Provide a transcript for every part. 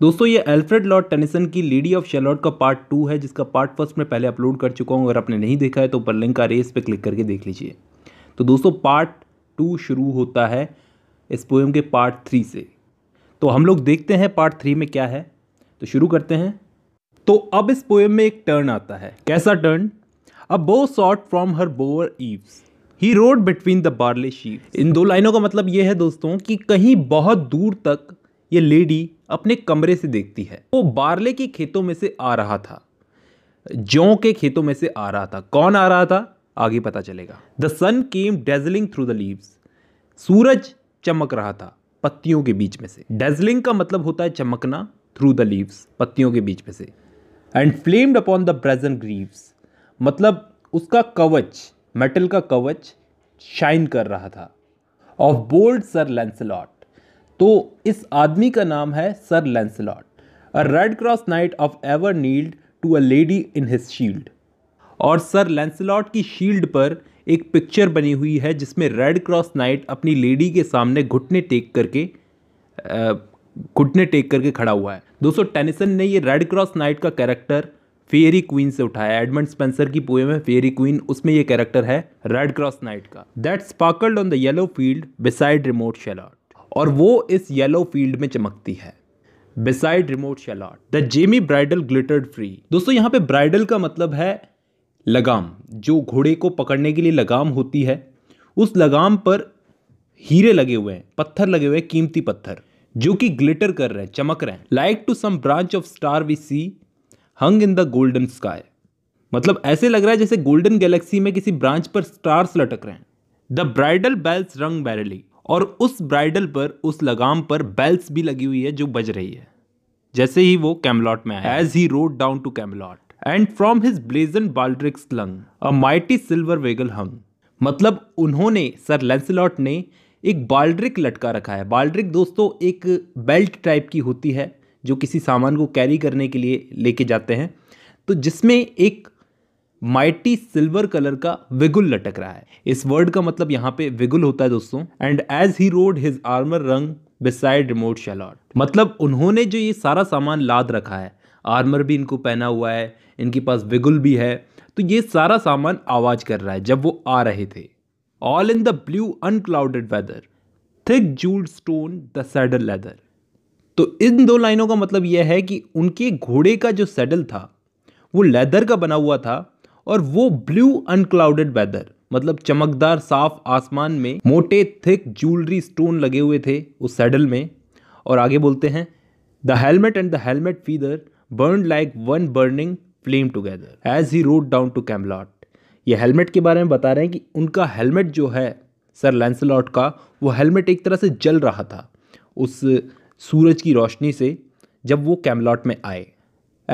दोस्तों ये Alfred Lord Tennyson की लेडी ऑफ शेलॉट का पार्ट टू है जिसका पार्ट फर्स्ट मैं पहले अपलोड कर चुका हूँ अगर आपने नहीं देखा है तो ऊपर लिंक आ रही है इस पर क्लिक करके देख लीजिए तो दोस्तों पार्ट टू शुरू होता है इस पोएम के पार्ट थ्री से तो हम लोग देखते हैं पार्ट थ्री में क्या है तो शुरू करते हैं तो अब इस पोएम में एक टर्न आता है कैसा turn a bow shot from her bower eaves he rode between the barley sheet इन दो लाइनों का मतलब ये है दोस्तों कि कहीं बहुत दूर तक ये लेडी अपने कमरे से देखती है वो बारले के खेतों में से आ रहा था जौ के खेतों में से आ रहा था कौन आ रहा था आगे पता चलेगा the sun came dazzling through the leaves सूरज चमक रहा था पत्तियों के बीच में से डेजलिंग का मतलब होता है चमकना थ्रू द लीव्स पत्तियों के बीच में से and flamed upon the brazen greaves मतलब उसका कवच मेटल का कवच शाइन कर रहा था ऑफ बोल्ड सर लेंसलॉट तो इस आदमी का नाम है sir Lancelot a red cross knight of ever kneeled to a lady in his shield और सर लेंसलॉट की शील्ड पर एक पिक्चर बनी हुई है जिसमें रेड क्रॉस नाइट अपनी लेडी के सामने घुटने टेक करके घुटने टेक करके खड़ा हुआ है दोस्तों टेनिसन ने ये रेड क्रॉस नाइट का कैरेक्टर फेरी क्वीन से उठाया एडमंड स्पेंसर की पोएम है फेरी क्वीन उसमें ये कैरेक्टर है रेड क्रॉस नाइट का that sparkled on the yellow field beside remote Shalott और वो इस येलो फील्ड में चमकती है beside remote Shalott the gemmy bridle glittered free दोस्तों यहाँ पे ब्राइडल का मतलब है लगाम जो घोड़े को पकड़ने के लिए लगाम होती है उस लगाम पर हीरे लगे हुए हैं पत्थर लगे हुए हैं कीमती पत्थर जो कि ग्लिटर कर रहे हैं चमक रहे हैं like to some branch of star we see hung in the golden sky मतलब ऐसे लग रहा है जैसे गोल्डन गैलेक्सी में किसी ब्रांच पर स्टार्स लटक रहे हैं द ब्राइडल बेल्स रंग बैरली और उस ब्राइडल पर उस लगाम पर बेल्स भी लगी हुई है जो बज रही है जैसे ही वो कैमलॉट में आया as he rode down to Camelot and from his blazoned baldric slung a mighty silver bugle hung मतलब उन्होंने सर लेंसलॉट ने एक बाल्ड्रिक लटका रखा है बाल्ड्रिक दोस्तों एक बेल्ट टाइप की होती है जो किसी सामान को कैरी करने के लिए लेके जाते हैं तो जिसमें एक माइटी सिल्वर कलर का विगुल लटक रहा है इस वर्ड का मतलब यहाँ पे विगुल होता है दोस्तों and as he rode his armour rang beside remote Shalott मतलब उन्होंने जो ये सारा सामान लाद रखा है आर्मर भी इनको पहना हुआ है इनके पास विगुल भी है तो ये सारा सामान आवाज़ कर रहा है जब वो आ रहे थे all in the blue unclouded weather thick jewelled stone the saddle leather तो इन दो लाइनों का मतलब यह है कि उनके घोड़े का जो सैडल था वो लेदर का बना हुआ था और वो ब्लू अनक्लाउडेड वेदर मतलब चमकदार साफ आसमान में मोटे थिक ज्वेलरी स्टोन लगे हुए थे उस सैडल में और आगे बोलते हैं the helmet and the helmet feather burn like one burning flame together as he rode down to Camelot ये हेलमेट के बारे में बता रहे हैं कि उनका हेलमेट जो है सर लैंसलॉट का वो हेलमेट एक तरह से जल रहा था उस सूरज की रोशनी से जब वो कैमलॉट में आए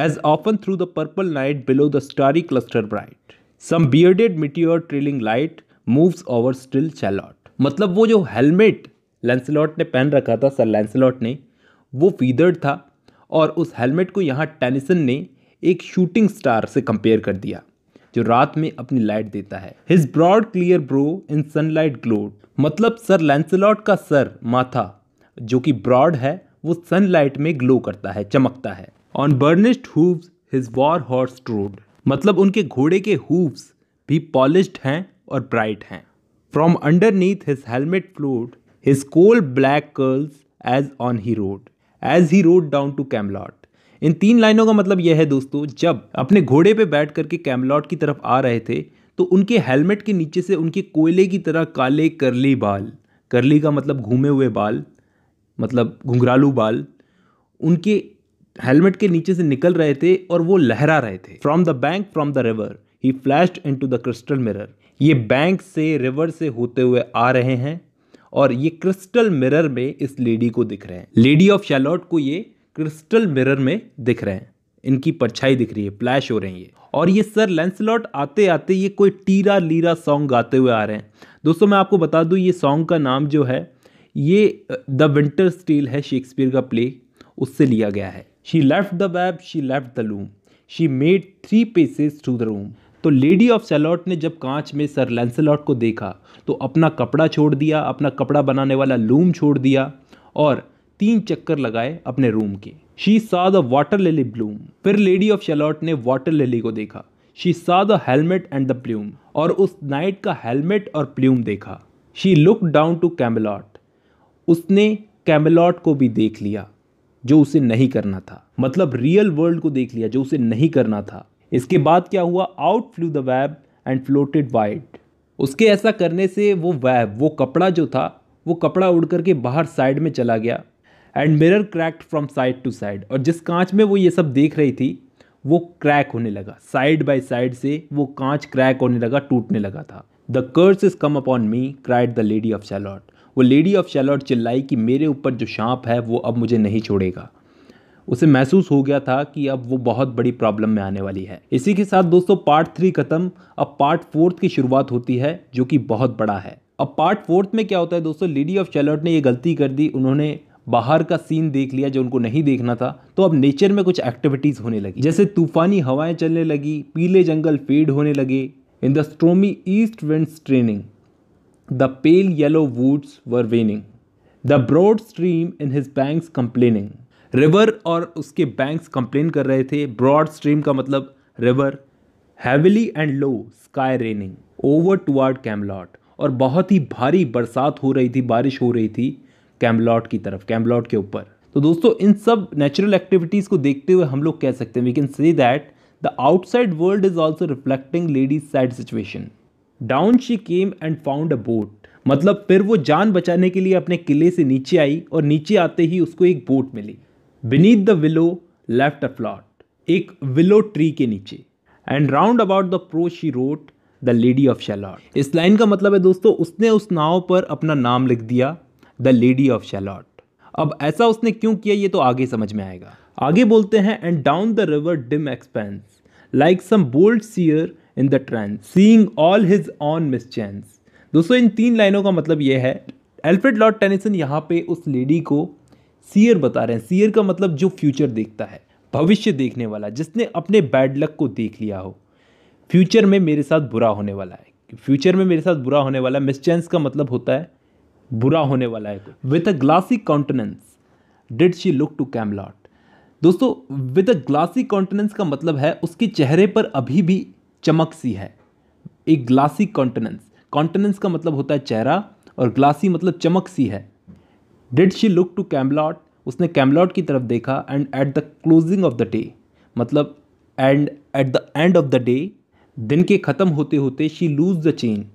as often through the purple night below the starry cluster bright. Some bearded meteor trailing light moves over still Charlotte. मतलब वो जो हेलमेट लैंसलॉट ने पहन रखा था सर लैंसलॉट ने वो फीदर्ड था और उस हेलमेट को यहाँ टेनिसन ने एक शूटिंग स्टार से कंपेयर कर दिया जो रात में अपनी लाइट देता है his broad clear brow in sunlight glowed मतलब सर लैंसलॉट का सर माथा जो कि ब्रॉड है वो सनलाइट में ग्लो करता है चमकता है on burnished hooves his war horse trode मतलब उनके घोड़े के हुव्स भी पॉलिश्ड हैं और ब्राइट हैं from underneath his helmet flowed his coal black curls as on he rode as he rode down to Camelot इन तीन लाइनों का मतलब यह है दोस्तों जब अपने घोड़े पे बैठ करके कैमलॉट की तरफ आ रहे थे तो उनके हेलमेट के नीचे से उनके कोयले की तरह काले करली बाल करली का मतलब घूमे हुए बाल मतलब घुंघरालू बाल उनके हेलमेट के नीचे से निकल रहे थे और वो लहरा रहे थे from the bank from the river he flashed into the crystal mirror ये बैंक से रिवर से होते हुए आ रहे हैं और ये क्रिस्टल मिरर में इस लेडी को दिख रहे हैं लेडी ऑफ शैलॉट को ये क्रिस्टल मिरर में दिख रहे हैं इनकी परछाई दिख रही है फ्लैश हो रहे हैं ये और ये सर लेंसलॉट आते आते ये कोई टीरा लीरा सॉन्ग गाते हुए आ रहे हैं दोस्तों मैं आपको बता दूँ ये सॉन्ग का नाम जो है ये द विंटर स्टील है शेक्सपियर का प्ले उससे लिया गया है she left the web she left the loom she made three paces to the room तो लेडी ऑफ सेलॉट ने जब कांच में सर लेंसेलॉट को देखा तो अपना कपड़ा छोड़ दिया अपना कपड़ा बनाने वाला लूम छोड़ दिया और तीन चक्कर लगाए अपने रूम के she saw the water lily bloom फिर लेडी ऑफ शेलॉट ने वाटर लिली को देखा she saw the helmet and the plume और उस नाइट का हेलमेट और प्ल्यूम देखा she look down to Camelot उसने कैमलॉट को भी देख लिया जो उसे नहीं करना था मतलब रियल वर्ल्ड को देख लिया जो उसे नहीं करना था इसके बाद क्या हुआ out flew the web and floated wide उसके ऐसा करने से वो वैब वो कपड़ा जो था वो कपड़ा उड़ करके बाहर साइड में चला गया and mirror cracked from side to side और जिस कांच में वो ये सब देख रही थी वो क्रैक होने लगा साइड बाय साइड से वो कांच क्रैक होने लगा टूटने लगा था the curse is come upon me cried the lady of Shalott वो लेडी ऑफ शैलॉट चिल्लाई कि मेरे ऊपर जो सांप है वो अब मुझे नहीं छोड़ेगा उसे महसूस हो गया था कि अब वो बहुत बड़ी प्रॉब्लम में आने वाली है इसी के साथ दोस्तों पार्ट थ्री ख़त्म अब पार्ट फोर्थ की शुरुआत होती है जो कि बहुत बड़ा है अब पार्ट फोर्थ में क्या होता है दोस्तों लेडी ऑफ शैलॉट ने ये गलती कर दी उन्होंने बाहर का सीन देख लिया जो उनको नहीं देखना था तो अब नेचर में कुछ एक्टिविटीज़ होने लगी जैसे तूफानी हवाएं चलने लगी पीले जंगल फेड होने लगे in the stormy east winds straining the pale yellow woods were waning the broad stream in his banks complaining river और उसके बैंक्स कंप्लेन कर रहे थे ब्रॉड स्ट्रीम का मतलब river heavily and low sky raining over toward Camelot और बहुत ही भारी बरसात हो रही थी बारिश हो रही थी कैमलॉट की तरफ कैमलॉट के ऊपर तो दोस्तों इन सब नेचुरल एक्टिविटीज़ को देखते हुए हम लोग कह सकते हैं we can say that the outside world is also reflecting lady's sad situation down she came and found a boat मतलब फिर वो जान बचाने के लिए अपने किले से नीचे आई और नीचे आते ही उसको एक बोट मिली beneath the willow left afloat एक विलो ट्री के नीचे and round about the prow she wrote the lady of Shalott इस लाइन का मतलब है दोस्तों उसने उस नाव पर अपना नाम लिख दिया द लेडी ऑफ शैलॉट अब ऐसा उसने क्यों किया ये तो आगे समझ में आएगा आगे बोलते हैं and down the river dim expanse like some bold seer in the trance seeing all his own mischance दोस्तों इन तीन लाइनों का मतलब यह है एल्फ्रेड लॉर्ड टेनिसन यहाँ पे उस लेडी को सीयर बता रहे हैं सीयर का मतलब जो फ्यूचर देखता है भविष्य देखने वाला जिसने अपने बैड लक को देख लिया हो फ्यूचर में मेरे साथ बुरा होने वाला है फ्यूचर में मेरे साथ बुरा होने वाला है मिसचैंस का मतलब होता है बुरा होने वाला है with a glassy countenance did she look to Camelot दोस्तों विद अ ग्लासी कॉन्टिनेंस का मतलब है उसके चेहरे पर अभी भी चमक सी है एक ग्लासी कॉन्टेनेंस कॉन्टेनेंस का मतलब होता है चेहरा और ग्लासी मतलब चमक सी है did she look to Camelot उसने कैमलॉट की तरफ देखा and at the closing of the day मतलब and at the end of the day दिन के ख़त्म होते होते शी लूज द चेन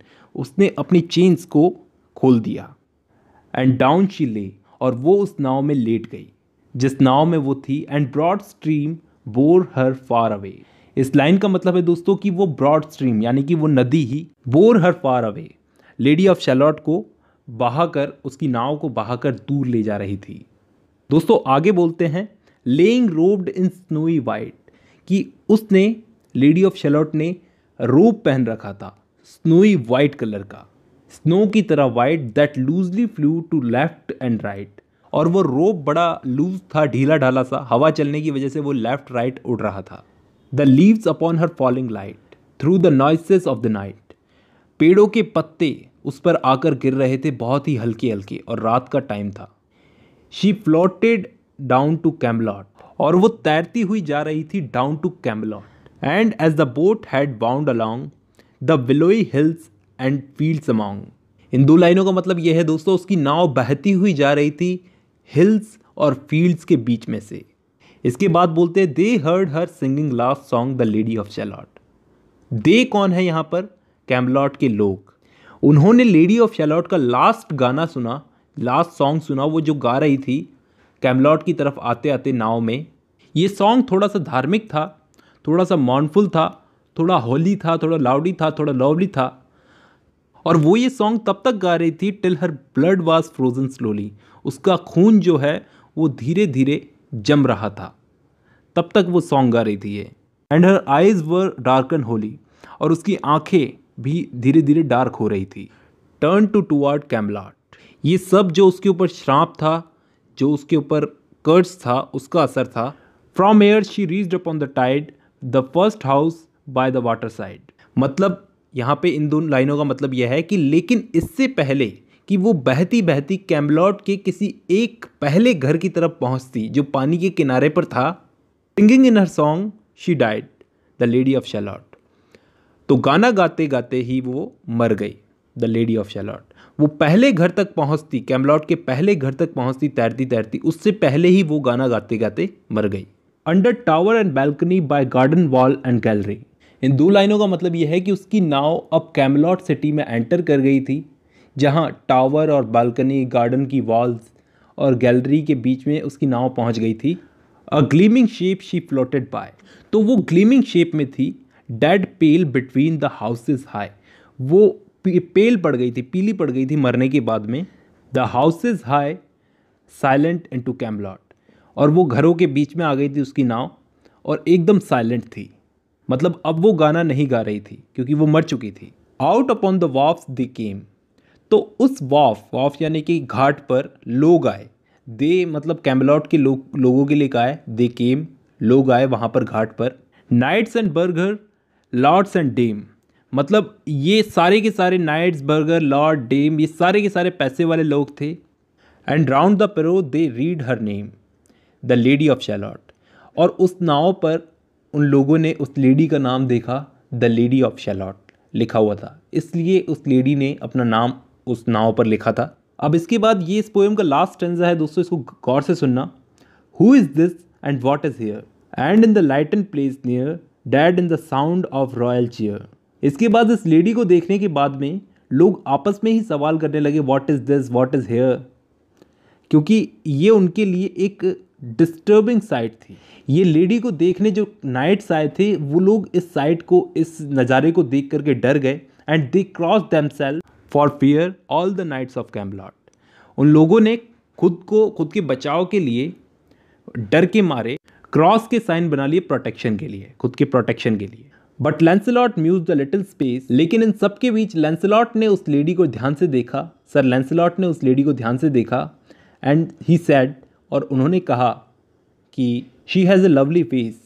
उसने अपनी चेन्स को खोल दिया एंड डाउन शी ले और वो उस नाव में लेट गई जिस नाव में वो थी and broad stream bore her far away इस लाइन का मतलब है दोस्तों कि वो ब्रॉड स्ट्रीम यानी कि वो नदी ही bore her far away lady of Shalott को बहाकर उसकी नाव को बहाकर दूर ले जा रही थी दोस्तों आगे बोलते हैं lying robed in snowy white कि उसने लेडी ऑफ शैलॉट ने रोब पहन रखा था स्नोई वाइट कलर का स्नो की तरह white that loosely flew to left and right और वो रोप बड़ा लूज था ढीला ढाला सा हवा चलने की वजह से वो लेफ्ट राइट उड़ रहा था the leaves upon her falling light through the noises of the night पेड़ों के पत्ते उस पर आकर गिर रहे थे बहुत ही हल्के हल्के और रात का टाइम था she floated down to Camelot और वो तैरती हुई जा रही थी down to Camelot and as the boat head bound along the willowy hills and fields among इन दो लाइनों का मतलब यह है दोस्तों उसकी नाव बहती हुई जा रही थी हिल्स और फील्ड्स के बीच में से इसके बाद बोलते हैं they heard her singing last song the lady of Shalott they कौन है यहाँ पर कैमलॉट के लोग उन्होंने लेडी ऑफ शैलॉट का लास्ट गाना सुना लास्ट सॉन्ग सुना वो जो गा रही थी कैमलॉट की तरफ आते आते नाव में ये सॉन्ग थोड़ा सा धार्मिक था थोड़ा सा मॉनफुल था थोड़ा होली था थोड़ा लाउडी था थोड़ा लवली था और वो ये सॉन्ग तब तक गा रही थी till her blood was frozen slowly उसका खून जो है वो धीरे धीरे जम रहा था तब तक वो सॉन्ग गा रही थी ये and her eyes were dark and holy और उसकी आंखें भी धीरे धीरे डार्क हो रही थी टर्न टू टूवर्ड कैमलाट ये सब जो उसके ऊपर श्राप था जो उसके ऊपर कर्ज था उसका असर था from ere she reached upon the tide the first house by the water side मतलब यहाँ पे इन दोनों लाइनों का मतलब यह है कि लेकिन इससे पहले कि वो बहती बहती कैमलॉट के किसी एक पहले घर की तरफ पहुंचती जो पानी के किनारे पर था singing in her song she died the lady of Shalott तो गाना गाते गाते ही वो मर गई द लेडी ऑफ शैलॉट वो पहले घर तक पहुंचती कैमलॉट के पहले घर तक पहुंचती तैरती तैरती उससे पहले ही वो गाना गाते गाते मर गई under tower and balcony by garden wall and gallery इन दो लाइनों का मतलब यह है कि उसकी नाव अब कैमलॉट सिटी में एंटर कर गई थी जहाँ टावर और बालकनी गार्डन की वॉल्स और गैलरी के बीच में उसकी नाव पहुँच गई थी a gleaming shape she floated by तो वो ग्लीमिंग शेप में थी dead pale between the houses high वो पेल पड़ गई थी पीली पड़ गई थी मरने के बाद में the houses high silent into Camelot और वो घरों के बीच में आ गई थी उसकी नाव और एकदम साइलेंट थी मतलब अब वो गाना नहीं गा रही थी क्योंकि वो मर चुकी थी out upon the wharfs they came तो उस वॉफ वॉफ यानी कि घाट पर लोग आए दे मतलब कैमलॉट के लो, लोगों के लिए कहा है दे केम लोग आए वहाँ पर घाट पर knights and burgher lords and dame मतलब ये सारे के सारे नाइट्स बर्गर लॉर्ड डेम ये सारे के सारे पैसे वाले लोग थे and round the prow they read her name the lady of Shalott और उस नाव पर उन लोगों ने उस लेडी का नाम देखा द लेडी ऑफ शैलॉट लिखा हुआ था इसलिए उस लेडी ने अपना नाम उस नाव पर लिखा था अब इसके बाद ये इस पोएम का लास्ट टेंजा है दोस्तों इसको गौर से सुनना who is this and what is here and in the light and place near died in the sound of royal cheer इसके बाद इस लेडी को देखने के बाद में लोग आपस में ही सवाल करने लगे what is this what is here क्योंकि ये उनके लिए एक डिस्टर्बिंग साइट थी ये लेडी को देखने जो नाइट्स आए थे वो लोग इस साइट को इस नज़ारे को देख करके डर गए and they cross them for fear all the knights of Camelot उन लोगों ने खुद को खुद के बचाव के लिए डर के मारे क्रॉस के साइन बना लिए प्रोटेक्शन के लिए खुद के प्रोटेक्शन के लिए but Lancelot mused a little space लेकिन इन सब के बीच लेंसलॉट ने उस लेडी को ध्यान से देखा सर लेंसलॉट ने उस लेडी को ध्यान से देखा एंड ही सैड और उन्होंने कहा कि she has a lovely face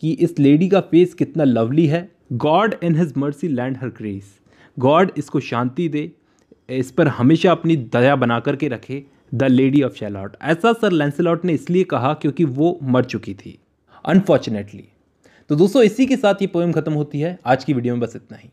कि इस लेडी का फेस कितना लवली है God in his mercy lend her grace God इसको शांति दे इस पर हमेशा अपनी दया बना करके रखे द लेडी ऑफ शैलॉट ऐसा सर लेंसलॉट ने इसलिए कहा क्योंकि वो मर चुकी थी अनफॉर्चुनेटली तो दोस्तों इसी के साथ ये पोएम ख़त्म होती है आज की वीडियो में बस इतना ही